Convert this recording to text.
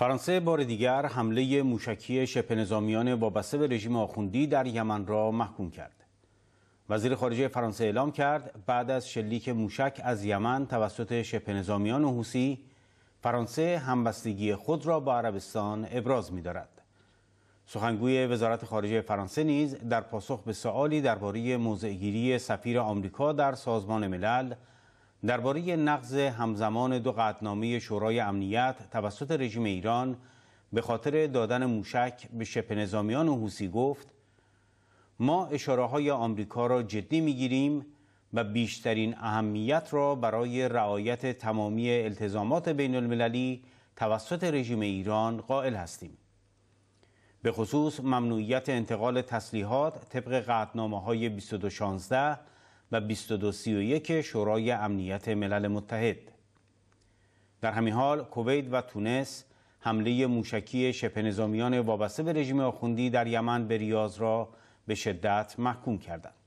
فرانسه بار دیگر حمله موشکی شبه نظامیان وابسته به رژیم آخوندی در یمن را محکوم کرد. وزیر خارجه فرانسه اعلام کرد بعد از شلیک موشک از یمن توسط شبه نظامیان حوسی فرانسه همبستگی خود را با عربستان ابراز می دارد. سخنگوی وزارت خارجه فرانسه نیز در پاسخ به سؤالی درباره موضعگیری سفیر آمریکا در سازمان ملل درباره نقض همزمان دو قطنامه شورای امنیت توسط رژیم ایران به خاطر دادن موشک به شبه نظامیان حوسی گفت ما اشاره های آمریکا را جدی میگیریم و بیشترین اهمیت را برای رعایت تمامی التزامات بین المللی توسط رژیم ایران قائل هستیم. به خصوص ممنوعیت انتقال تسلیحات طبق قطنامه های 2216 و 2231 شورای امنیت ملل متحد در همین حال کویت و تونس حمله موشکی شبه نظامیان وابسته به رژیم آخوندی در یمن به ریاض را به شدت محکوم کردند